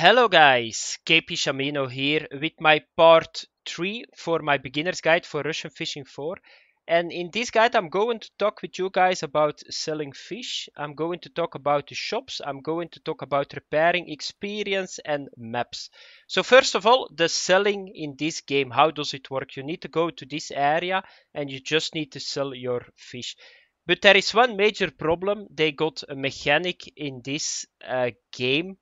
Hello guys, KP Shamino here with my part 3 for my beginner's guide for Russian Fishing 4 and in this guide I'm going to talk with you guys about selling fish, I'm going to talk about the shops, I'm going to talk about repairing experience and maps. So first of all, the selling in this game, how does it work? You need to go to this area and you just need to sell your fish. But there is one major problem, they got a mechanic in this uh, game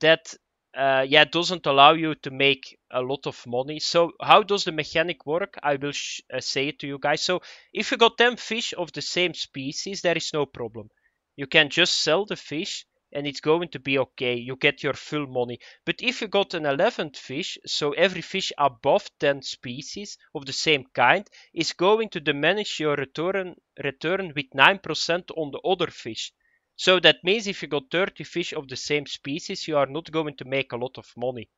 that uh, yeah, doesn't allow you to make a lot of money. So how does the mechanic work? I will sh- uh, say it to you guys. So if you got 10 fish of the same species, there is no problem. You can just sell the fish and it's going to be okay. You get your full money. But if you got an 11th fish, so every fish above 10 species of the same kind is going to diminish your return return with 9% on the other fish. So that means if you got 30 fish of the same species, you are not going to make a lot of money.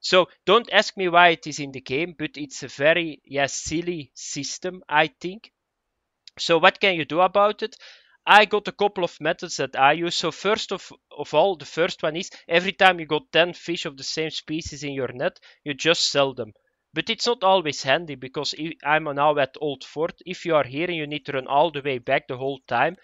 So don't ask me why it is in the game, but it's a very yeah, silly system, I think. So what can you do about it? I got a couple of methods that I use. So first of, of all, the first one is every time you got 10 fish of the same species in your net, you just sell them. But it's not always handy because I'm now at Old Fort. If you are here and you need to run all the way back the whole time,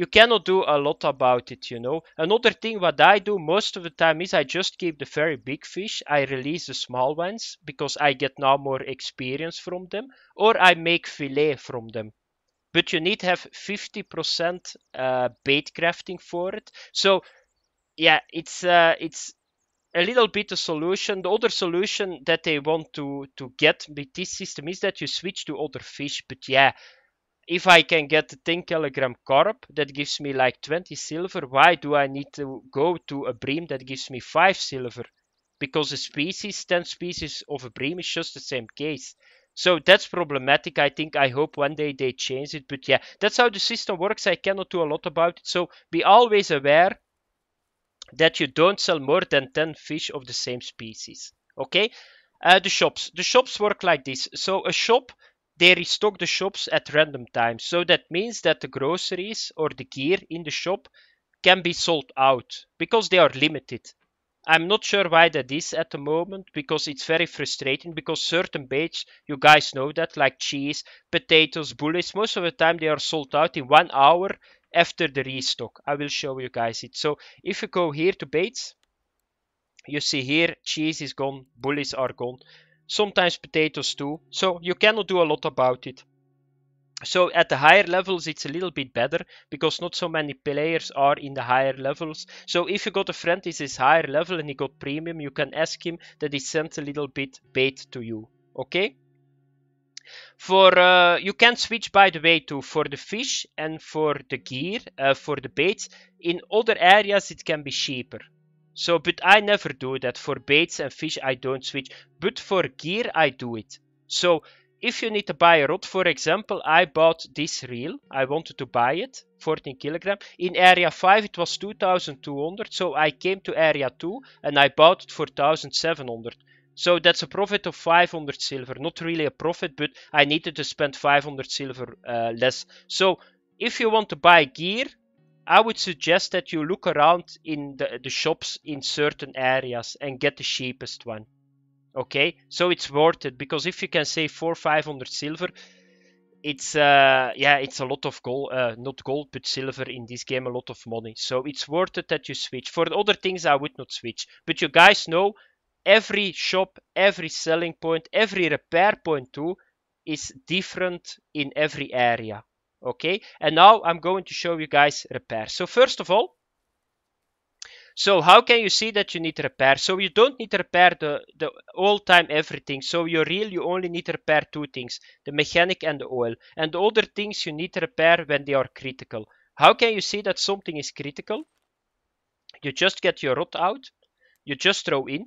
you cannot do a lot about it, you know. Another thing what I do most of the time is I just keep the very big fish. I release the small ones because I get now more experience from them. Or I make fillet from them. But you need to have 50% uh, bait crafting for it. So yeah, it's uh, it's a little bit a solution. The other solution that they want to to get with this system is that you switch to other fish. But yeah, if I can get the 10 kilogram carp, that gives me like 20 silver. Why do I need to go to a bream that gives me 5 silver? Because a species, 10 species of a bream is just the same case. So that's problematic. I think I hope one day they change it. But yeah, that's how the system works. I cannot do a lot about it. So be always aware that you don't sell more than 10 fish of the same species. Okay? Uh, the shops. The shops work like this. So a shop they restock the shops at random times. So that means that the groceries or the gear in the shop can be sold out because they are limited. I'm not sure why that is at the moment because it's very frustrating because certain baits, you guys know that, like cheese, potatoes, bullets, most of the time they are sold out in one hour after the restock. I will show you guys it. So if you go here to baits, you see here cheese is gone, bullets are gone sometimes potatoes too. So you cannot do a lot about it. So at the higher levels, it's a little bit better because not so many players are in the higher levels. So if you got a friend is higher level and he got premium, you can ask him that he sent a little bit bait to you. Okay? For uh, you can switch by the way to for the fish and for the gear uh, for the baits. In other areas it can be cheaper. So, but I never do that. For baits and fish, I don't switch. But for gear, I do it. So, if you need to buy a rod, for example, I bought this reel. I wanted to buy it, 14 kilogram. In area 5, it was 2,200. So I came to area 2 and I bought it for 1,700. So that's a profit of 500 silver. Not really a profit, but I needed to spend 500 silver uh, less. So if you want to buy gear, I would suggest that you look around in the, the shops in certain areas and get the cheapest one. Okay, so it's worth it because if you can save four five hundred silver, it's uh yeah it's a lot of gold uh, not gold but silver in this game a lot of money so it's worth it that you switch for other things i would not switch but you guys know every shop every selling point every repair point too is different in every area okay and now I'm going to show you guys repair so first of all so how can you see that you need repair so you don't need to repair the the all time everything so your reel you only need to repair two things the mechanic and the oil and the other things you need to repair when they are critical how can you see that something is critical you just get your rod out you just throw in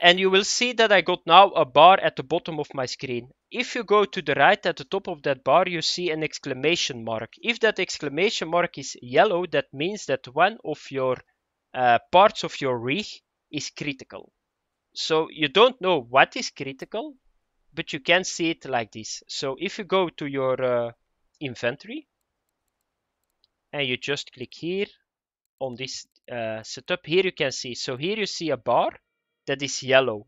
and you will see that I got now a bar at the bottom of my screen. If you go to the right at the top of that bar, you see an exclamation mark. If that exclamation mark is yellow, that means that one of your uh, parts of your rig is critical. So you don't know what is critical, but you can see it like this. So if you go to your uh, inventory and you just click here on this uh, setup, here you can see. So here you see a bar that is yellow.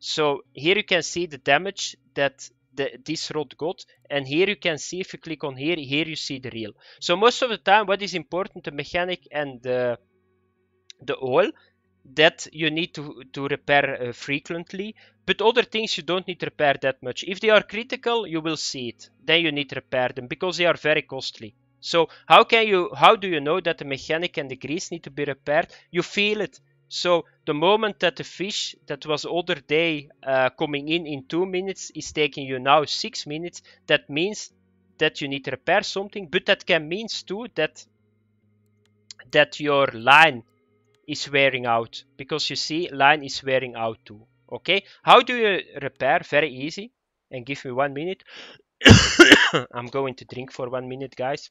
So here you can see the damage that the, this rod got. And here you can see, if you click on here, here you see the reel. So most of the time, what is important, the mechanic and the, the oil, that you need to, to repair uh, frequently. But other things you don't need to repair that much. If they are critical, you will see it. Then you need to repair them, because they are very costly. So how can you, how do you know that the mechanic and the grease need to be repaired? You feel it. So the moment that the fish that was other day uh, coming in in two minutes is taking you now six minutes, that means that you need to repair something, but that can means too that that your line is wearing out because you see line is wearing out too. Okay, how do you repair? Very easy. And give me one minute. I'm going to drink for one minute, guys.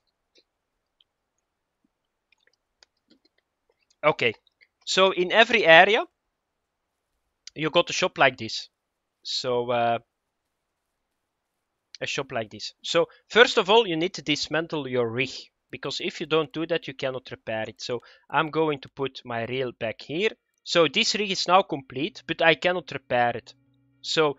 Okay, so in every area, you got a shop like this. So uh, a shop like this. So first of all, you need to dismantle your rig because if you don't do that, you cannot repair it. So I'm going to put my rail back here. So this rig is now complete, but I cannot repair it. So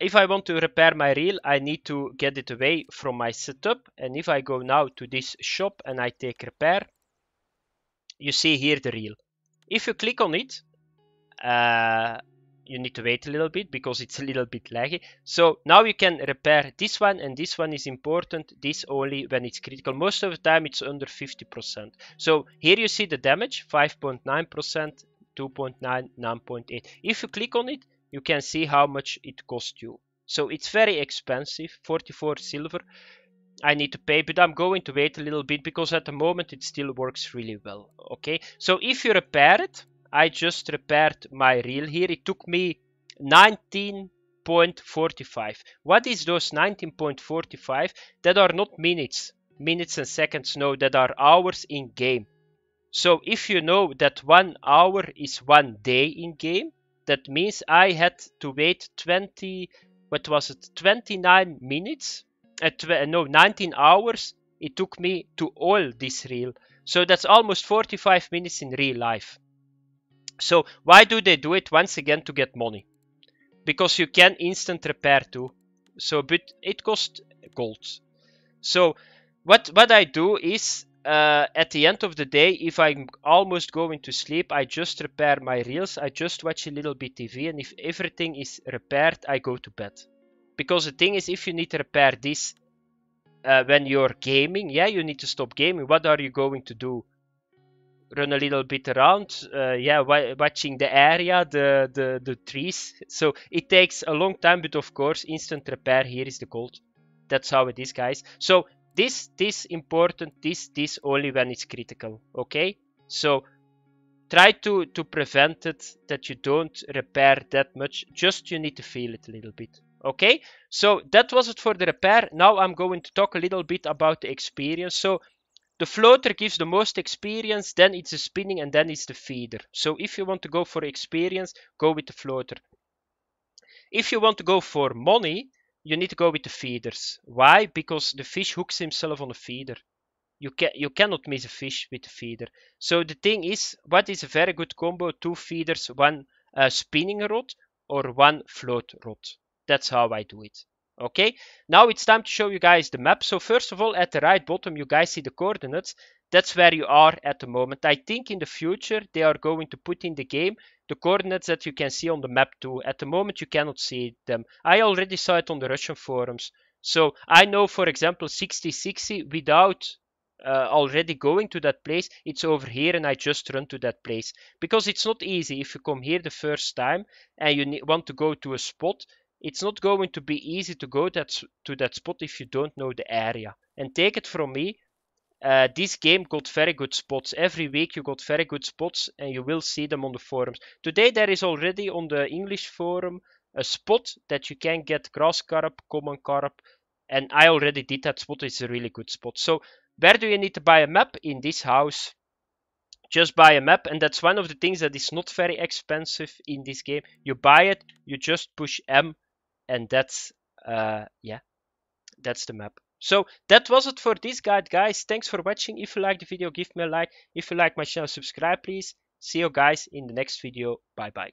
if I want to repair my reel, I need to get it away from my setup. And if I go now to this shop and I take repair, you see here the reel. If you click on it, uh, you need to wait a little bit because it's a little bit laggy. So now you can repair this one and this one is important. This only when it's critical. Most of the time it's under 50%. So here you see the damage 5.9%, 2.9, 9.8. If you click on it, you can see how much it cost you. So it's very expensive, 44 silver. I need to pay, but I'm going to wait a little bit because at the moment it still works really well. Okay, so if you repair it, I just repaired my reel here. It took me 19.45. What is those 19.45? That are not minutes, minutes and seconds, no, that are hours in game. So if you know that one hour is one day in game, that means I had to wait 20, what was it, 29 minutes uh, no, 19 hours it took me to oil this reel. So that's almost 45 minutes in real life. So why do they do it once again to get money? Because you can instant repair too. So but it costs gold. So what what I do is uh, at the end of the day, if I'm almost going to sleep, I just repair my reels. I just watch a little bit TV, and if everything is repaired, I go to bed. Because the thing is, if you need to repair this uh, when you're gaming, yeah, you need to stop gaming. What are you going to do? Run a little bit around, uh, yeah, watching the area, the, the, the trees. So it takes a long time, but of course, instant repair here is the gold. That's how it is, guys. So this, this important, this, this only when it's critical, okay? So try to to prevent it that you don't repair that much just you need to feel it a little bit okay so that was it for the repair now i'm going to talk a little bit about the experience so the floater gives the most experience then it's the spinning and then it's the feeder so if you want to go for experience go with the floater if you want to go for money you need to go with the feeders why because the fish hooks himself on the feeder you can you cannot miss a fish with the feeder so the thing is what is a very good combo two feeders one uh, spinning rod or one float rod that's how I do it. Okay, now it's time to show you guys the map. So first of all, at the right bottom, you guys see the coordinates. That's where you are at the moment. I think in the future, they are going to put in the game the coordinates that you can see on the map too. At the moment, you cannot see them. I already saw it on the Russian forums. So I know, for example, 6060 without uh, already going to that place, it's over here and I just run to that place. Because it's not easy if you come here the first time and you want to go to a spot it's not going to be easy to go that, to that spot if you don't know the area. And take it from me, uh, this game got very good spots. Every week you got very good spots and you will see them on the forums. Today there is already on the English forum a spot that you can get grass carp, common carp. And I already did that spot. It's a really good spot. So where do you need to buy a map? In this house. Just buy a map. And that's one of the things that is not very expensive in this game. You buy it. You just push M and that's uh, yeah that's the map so that was it for this guide guys thanks for watching if you like the video give me a like if you like my channel subscribe please see you guys in the next video bye bye